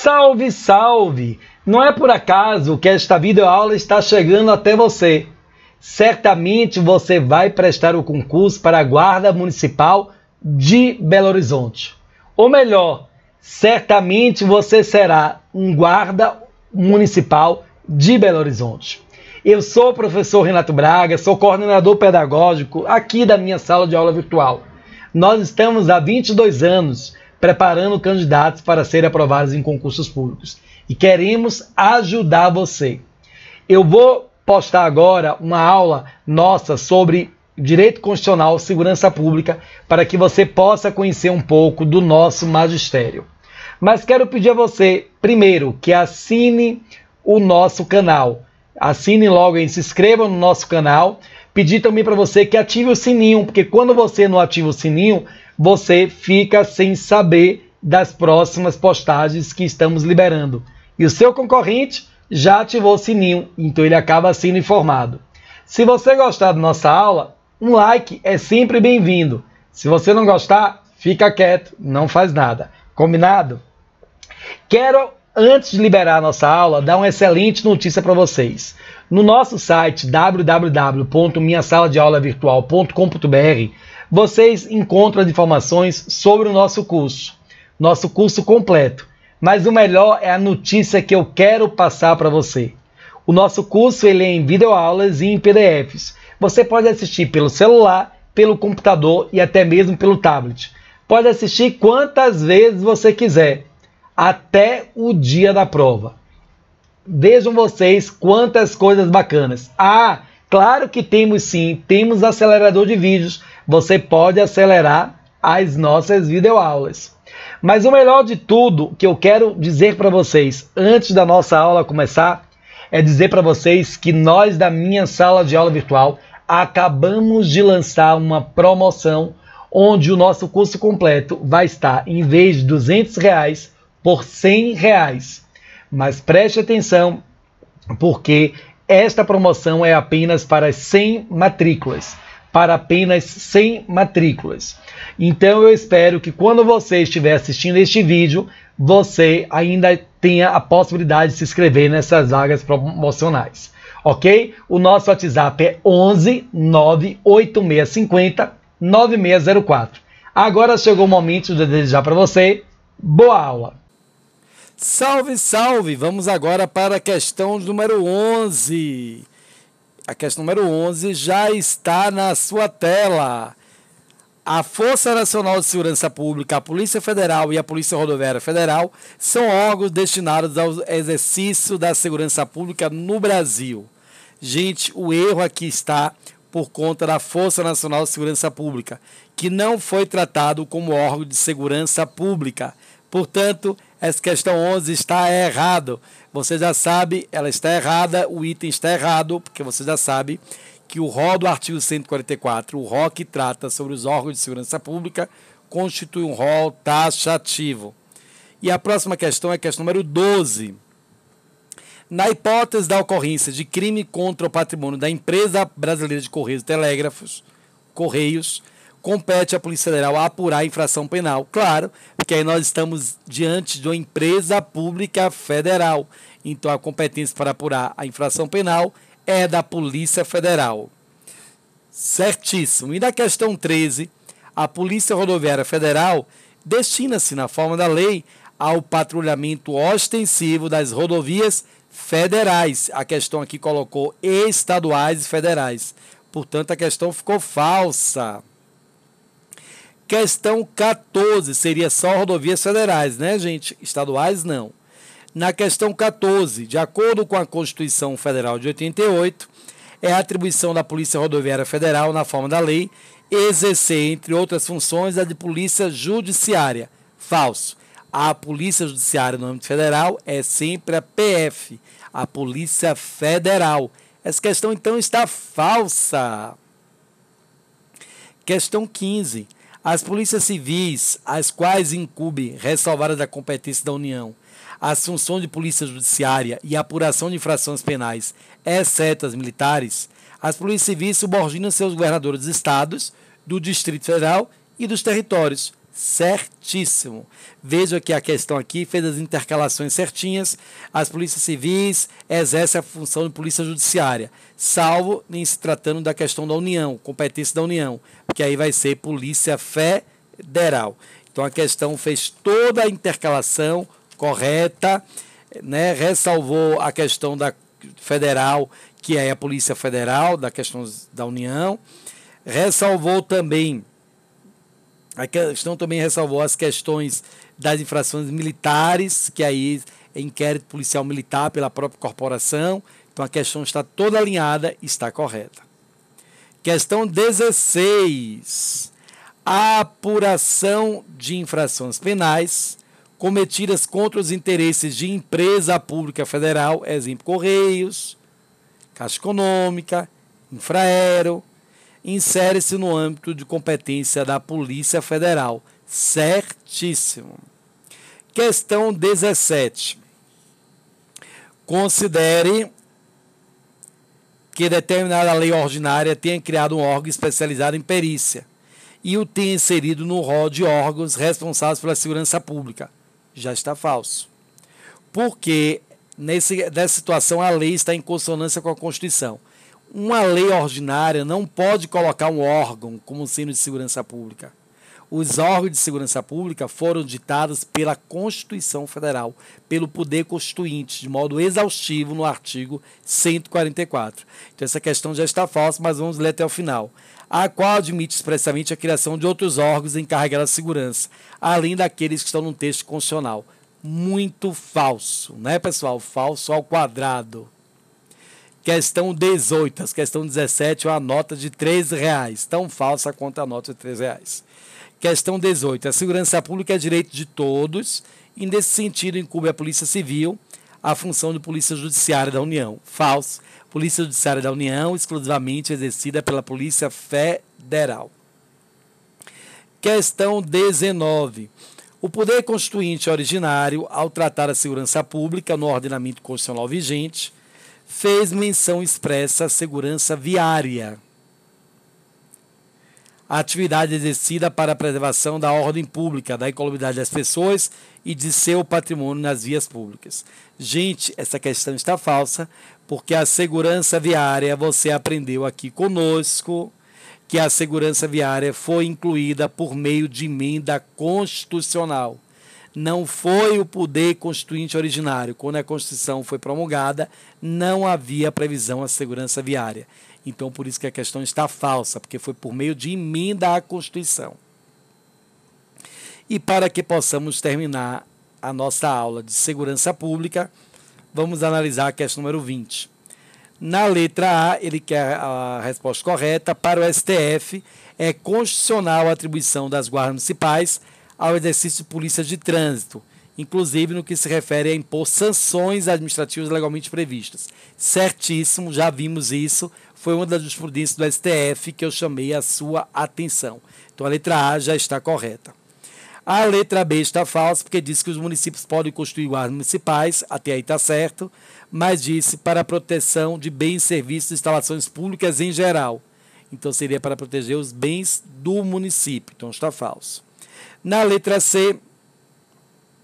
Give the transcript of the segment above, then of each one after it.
Salve, salve! Não é por acaso que esta videoaula está chegando até você. Certamente você vai prestar o concurso para a Guarda Municipal de Belo Horizonte. Ou melhor, certamente você será um guarda municipal de Belo Horizonte. Eu sou o professor Renato Braga, sou coordenador pedagógico aqui da minha sala de aula virtual. Nós estamos há 22 anos preparando candidatos para serem aprovados em concursos públicos. E queremos ajudar você. Eu vou postar agora uma aula nossa sobre direito constitucional, segurança pública, para que você possa conhecer um pouco do nosso magistério. Mas quero pedir a você, primeiro, que assine o nosso canal. Assine logo e se inscreva no nosso canal. Pedir também para você que ative o sininho, porque quando você não ativa o sininho, você fica sem saber das próximas postagens que estamos liberando. E o seu concorrente já ativou o sininho, então ele acaba sendo informado. Se você gostar da nossa aula, um like é sempre bem-vindo. Se você não gostar, fica quieto, não faz nada. Combinado? Quero, antes de liberar a nossa aula, dar uma excelente notícia para vocês. No nosso site www.minhasaladeaulavirtual.com.br, vocês encontram as informações sobre o nosso curso, nosso curso completo. Mas o melhor é a notícia que eu quero passar para você. O nosso curso ele é em videoaulas e em PDFs. Você pode assistir pelo celular, pelo computador e até mesmo pelo tablet. Pode assistir quantas vezes você quiser, até o dia da prova. Vejam vocês quantas coisas bacanas. Ah, claro que temos sim, temos acelerador de vídeos você pode acelerar as nossas videoaulas. Mas o melhor de tudo que eu quero dizer para vocês antes da nossa aula começar é dizer para vocês que nós da minha sala de aula virtual acabamos de lançar uma promoção onde o nosso curso completo vai estar em vez de 200 reais por 100 reais. Mas preste atenção porque esta promoção é apenas para 100 matrículas para apenas 100 matrículas. Então eu espero que quando você estiver assistindo este vídeo, você ainda tenha a possibilidade de se inscrever nessas vagas promocionais, ok? O nosso WhatsApp é 11 98650 9604. Agora chegou o momento de desejar para você boa aula. Salve, salve! Vamos agora para a questão número 11. A questão número 11 já está na sua tela. A Força Nacional de Segurança Pública, a Polícia Federal e a Polícia Rodoviária Federal são órgãos destinados ao exercício da segurança pública no Brasil. Gente, o erro aqui está por conta da Força Nacional de Segurança Pública, que não foi tratado como órgão de segurança pública. Portanto, essa questão 11 está errado. Você já sabe, ela está errada, o item está errado, porque você já sabe que o rol do artigo 144, o rol que trata sobre os órgãos de segurança pública, constitui um rol taxativo. E a próxima questão é a questão número 12. Na hipótese da ocorrência de crime contra o patrimônio da empresa brasileira de Correios e Telégrafos, Correios, compete à Polícia Federal apurar a infração penal. Claro, porque aí nós estamos diante de uma empresa pública federal. Então a competência para apurar a infração penal é da Polícia Federal. Certíssimo. E na questão 13, a Polícia Rodoviária Federal destina-se, na forma da lei, ao patrulhamento ostensivo das rodovias federais. A questão aqui colocou estaduais e federais. Portanto, a questão ficou falsa. Questão 14, seria só rodovias federais, né, gente? Estaduais, não. Na questão 14, de acordo com a Constituição Federal de 88, é atribuição da Polícia Rodoviária Federal, na forma da lei, exercer, entre outras funções, a de Polícia Judiciária. Falso. A Polícia Judiciária no âmbito federal é sempre a PF, a Polícia Federal. Essa questão, então, está falsa. Questão 15. As polícias civis, as quais incube ressalvadas da competência da União, a assunção de polícia judiciária e apuração de infrações penais, exceto as militares, as polícias civis subordinam aos governadores dos estados, do Distrito Federal e dos territórios, certíssimo. Veja que a questão aqui fez as intercalações certinhas. As polícias civis exercem a função de polícia judiciária, salvo em se tratando da questão da União, competência da União, que aí vai ser polícia federal. Então a questão fez toda a intercalação correta, né? ressalvou a questão da federal, que é a Polícia Federal, da questão da União, ressalvou também a questão também ressalvou as questões das infrações militares, que aí é inquérito policial militar pela própria corporação. Então a questão está toda alinhada e está correta. Questão 16. A apuração de infrações penais cometidas contra os interesses de empresa pública federal, exemplo Correios, Caixa Econômica, Infraero, insere-se no âmbito de competência da Polícia Federal. Certíssimo. Questão 17. Considere que determinada lei ordinária tenha criado um órgão especializado em perícia e o tenha inserido no rol de órgãos responsáveis pela segurança pública. Já está falso. Porque nesse, nessa situação a lei está em consonância com a Constituição uma lei ordinária não pode colocar um órgão como sendo de segurança pública. Os órgãos de segurança pública foram ditados pela Constituição Federal, pelo poder constituinte, de modo exaustivo no artigo 144. Então, essa questão já está falsa, mas vamos ler até o final. A qual admite expressamente a criação de outros órgãos encarregados da segurança, além daqueles que estão no texto constitucional. Muito falso, né, pessoal? Falso ao quadrado. Questão 18, as questão 17 é uma nota de R$ reais, tão falsa quanto a nota de R$ reais. Questão 18, a segurança pública é direito de todos e nesse sentido incumbe a Polícia Civil a função de Polícia Judiciária da União. Falso. Polícia Judiciária da União exclusivamente exercida pela Polícia Federal. Questão 19. O poder constituinte é originário, ao tratar a segurança pública no ordenamento constitucional vigente, fez menção expressa à segurança viária. A atividade exercida para a preservação da ordem pública, da incolumidade das pessoas e de seu patrimônio nas vias públicas. Gente, essa questão está falsa, porque a segurança viária você aprendeu aqui conosco que a segurança viária foi incluída por meio de emenda constitucional não foi o poder constituinte originário. Quando a Constituição foi promulgada, não havia previsão à segurança viária. Então, por isso que a questão está falsa, porque foi por meio de emenda à Constituição. E para que possamos terminar a nossa aula de segurança pública, vamos analisar a questão número 20. Na letra A, ele quer a resposta correta. Para o STF, é constitucional a atribuição das guardas municipais ao exercício de polícia de trânsito, inclusive no que se refere a impor sanções administrativas legalmente previstas. Certíssimo, já vimos isso, foi uma das jurisprudências do STF que eu chamei a sua atenção. Então a letra A já está correta. A letra B está falsa, porque diz que os municípios podem construir guardas municipais, até aí está certo, mas disse para a proteção de bens, serviços e instalações públicas em geral. Então seria para proteger os bens do município. Então está falso. Na letra C,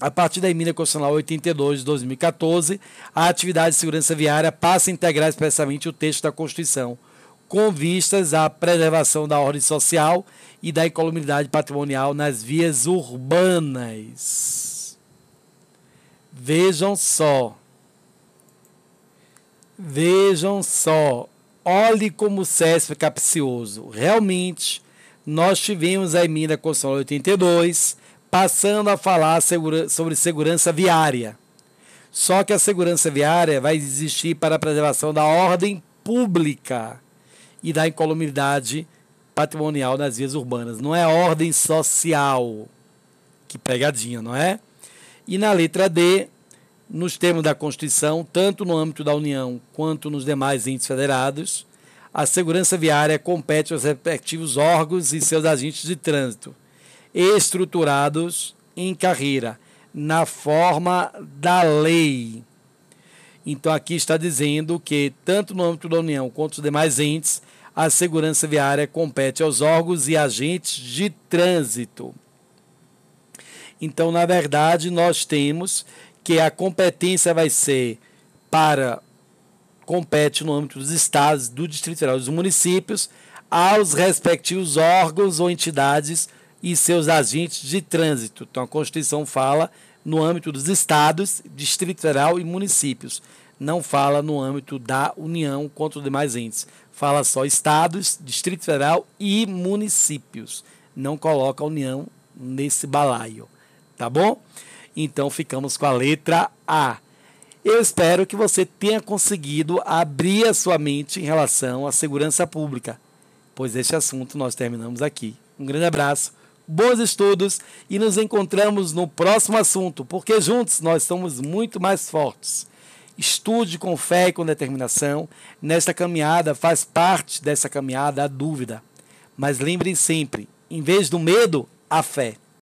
a partir da emenda constitucional 82 de 2014, a atividade de segurança viária passa a integrar expressamente o texto da Constituição, com vistas à preservação da ordem social e da incolumidade patrimonial nas vias urbanas. Vejam só. Vejam só. Olhe como o César é capcioso. Realmente, nós tivemos a emenda constitucional 82, passando a falar segura, sobre segurança viária. Só que a segurança viária vai existir para a preservação da ordem pública e da incolumidade patrimonial nas vias urbanas. Não é ordem social. Que pegadinha, não é? E na letra D, nos termos da Constituição, tanto no âmbito da União quanto nos demais entes federados, a segurança viária compete aos respectivos órgãos e seus agentes de trânsito, estruturados em carreira, na forma da lei. Então, aqui está dizendo que, tanto no âmbito da União quanto os demais entes, a segurança viária compete aos órgãos e agentes de trânsito. Então, na verdade, nós temos que a competência vai ser para compete no âmbito dos estados, do Distrito Federal e dos municípios aos respectivos órgãos ou entidades e seus agentes de trânsito. Então, a Constituição fala no âmbito dos estados, Distrito Federal e municípios. Não fala no âmbito da União contra os demais entes. Fala só estados, Distrito Federal e municípios. Não coloca a União nesse balaio. Tá bom? Então, ficamos com a letra A. Eu espero que você tenha conseguido abrir a sua mente em relação à segurança pública, pois este assunto nós terminamos aqui. Um grande abraço, bons estudos e nos encontramos no próximo assunto, porque juntos nós somos muito mais fortes. Estude com fé e com determinação. Nesta caminhada faz parte dessa caminhada a dúvida. Mas lembrem sempre, em vez do medo, a fé.